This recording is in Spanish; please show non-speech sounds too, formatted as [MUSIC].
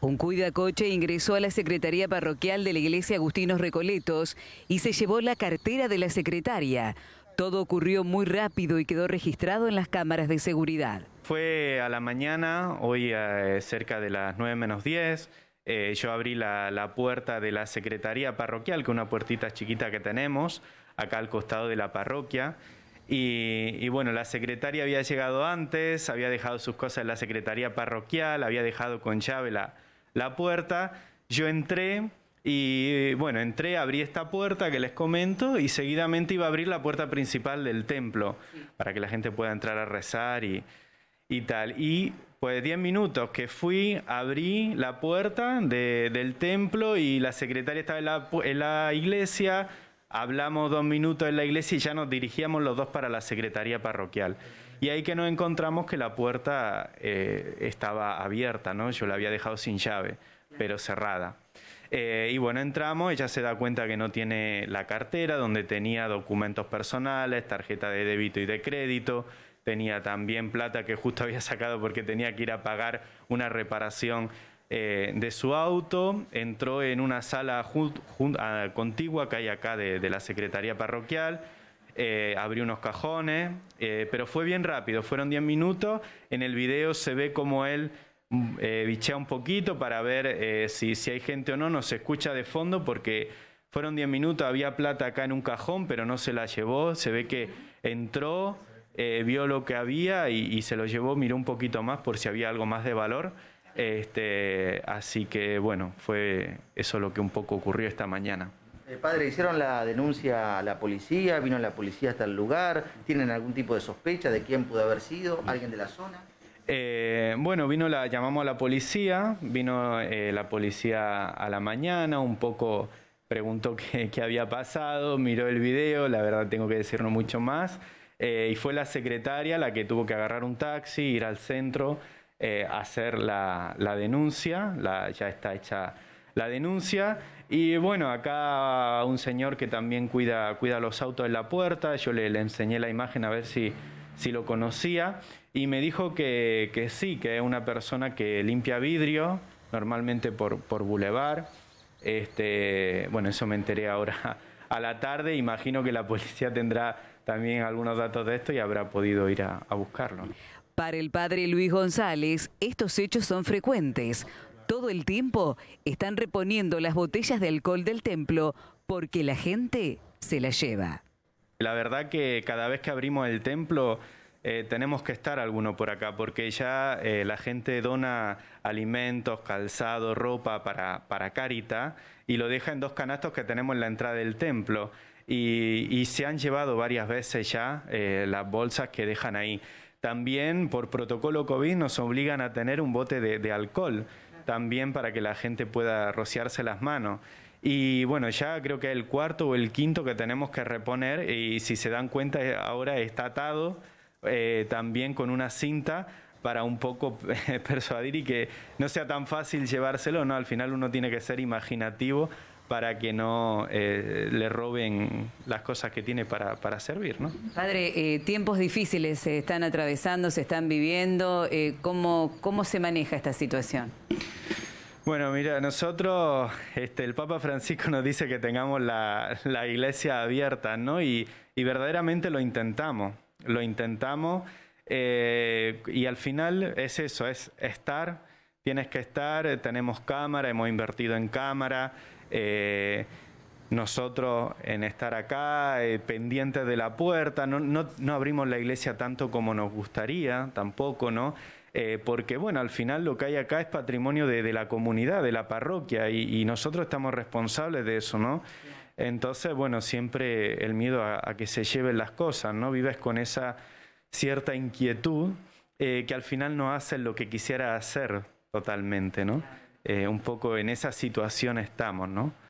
Un cuida-coche ingresó a la Secretaría Parroquial de la Iglesia Agustinos Recoletos y se llevó la cartera de la secretaria. Todo ocurrió muy rápido y quedó registrado en las cámaras de seguridad. Fue a la mañana, hoy eh, cerca de las 9 menos 10. Eh, yo abrí la, puerta de la Secretaría Parroquial, que es una puertita chiquita que tenemos, acá al costado de la parroquia. Y, y, bueno, la secretaria había llegado antes, había dejado sus cosas en la Secretaría Parroquial, había dejado con llave la, la puerta. Yo entré y bueno, entré, abrí esta puerta que les comento y seguidamente iba a abrir la puerta principal del templo para que la gente pueda entrar a rezar y, tal. Y pues diez minutos que fui, abrí la puerta del templo y la secretaria estaba en la, en la iglesia, hablamos dos minutos en la iglesia y ya nos dirigíamos los dos para la secretaría parroquial. Y ahí que nos encontramos que la puerta eh, estaba abierta, ¿no? Yo la había dejado sin llave, pero cerrada. Eh, y bueno, entramos, ella se da cuenta que no tiene la cartera, donde tenía documentos personales, tarjeta de débito y de crédito, tenía también plata que justo [LAUGHS] había sacado porque tenía que ir a pagar una reparación eh, de su auto, entró en una sala ah, contigua que hay acá de la Secretaría Parroquial, eh, unos cajones, eh, pero fue bien rápido, fueron 10 minutos, en el video se ve como él eh, bichea un poquito para ver eh, si, si hay gente o no, nos escucha de fondo porque fueron 10 minutos, había plata acá en un cajón, pero no se la llevó, se ve que entró, vio lo que había y, y, se lo llevó, miró un poquito más por si había algo más de valor. Este, así que bueno, fue eso lo que un poco ocurrió esta mañana. Eh, padre, ¿hicieron la denuncia a la policía? ¿Vino la policía hasta el lugar? ¿Tienen algún tipo de sospecha de quién pudo haber sido? ¿Alguien de la zona? Eh, bueno, vino la, llamamos a la policía, vino eh, la policía a la mañana, un poco preguntó [LAUGHS] qué, había pasado, miró el video, la verdad tengo que decirlo mucho más, y fue la secretaria la que tuvo que agarrar un taxi, ir al centro, hacer la, la denuncia, la, ya está hecha la denuncia. Y bueno, acá un señor que también cuida, los autos en la puerta, yo le, enseñé la imagen a ver si, si lo conocía y me dijo que, que, sí, que es una persona que limpia vidrio, normalmente por, bulevar. Este, bueno, eso me enteré ahora [LAUGHS] a la tarde, imagino que la policía tendrá también algunos datos de esto y habrá podido ir a buscarlo. Para el padre Luis González, estos hechos son frecuentes todo el tiempo están reponiendo las botellas de alcohol del templo porque la gente se las lleva. La verdad que cada vez que abrimos el templo eh, tenemos que estar alguno por acá porque ya eh, la gente dona alimentos, calzado, ropa para, para Carita y lo deja en dos canastos que tenemos en la entrada del templo. Y, se han llevado varias veces ya eh, las bolsas que dejan ahí. También por protocolo COVID nos obligan a tener un bote de alcohol también para que la gente pueda rociarse las manos. Y bueno, ya creo que el cuarto o el quinto que tenemos que reponer, y si se dan cuenta, eh, ahora está atado eh, también con una cinta para un poco [LAUGHS] persuadir y que no sea tan fácil llevárselo, ¿no? Al final uno tiene que ser imaginativo para que no eh, le roben las cosas que tiene para, servir, ¿no? Padre, tiempos difíciles se están atravesando, se están viviendo. ¿Cómo se maneja esta situación? Bueno, mira, nosotros, este, el Papa Francisco nos dice que tengamos la, iglesia abierta, ¿no? Y, verdaderamente lo intentamos, lo intentamos eh, y al final es eso, es estar, tienes que estar, tenemos cámara, hemos invertido en cámara, eh, nosotros en estar acá, eh, pendientes de la puerta, no abrimos la iglesia tanto como nos gustaría, tampoco, ¿no? Eh, porque bueno, al final lo que hay acá es patrimonio de, la comunidad, de la parroquia, y, nosotros estamos responsables de eso, ¿no? Entonces, bueno, siempre el miedo a, que se lleven las cosas, ¿no? Vives con esa cierta inquietud eh, que al final no haces lo que quisiera hacer totalmente, ¿no? Eh, un poco en esa situación estamos, ¿no?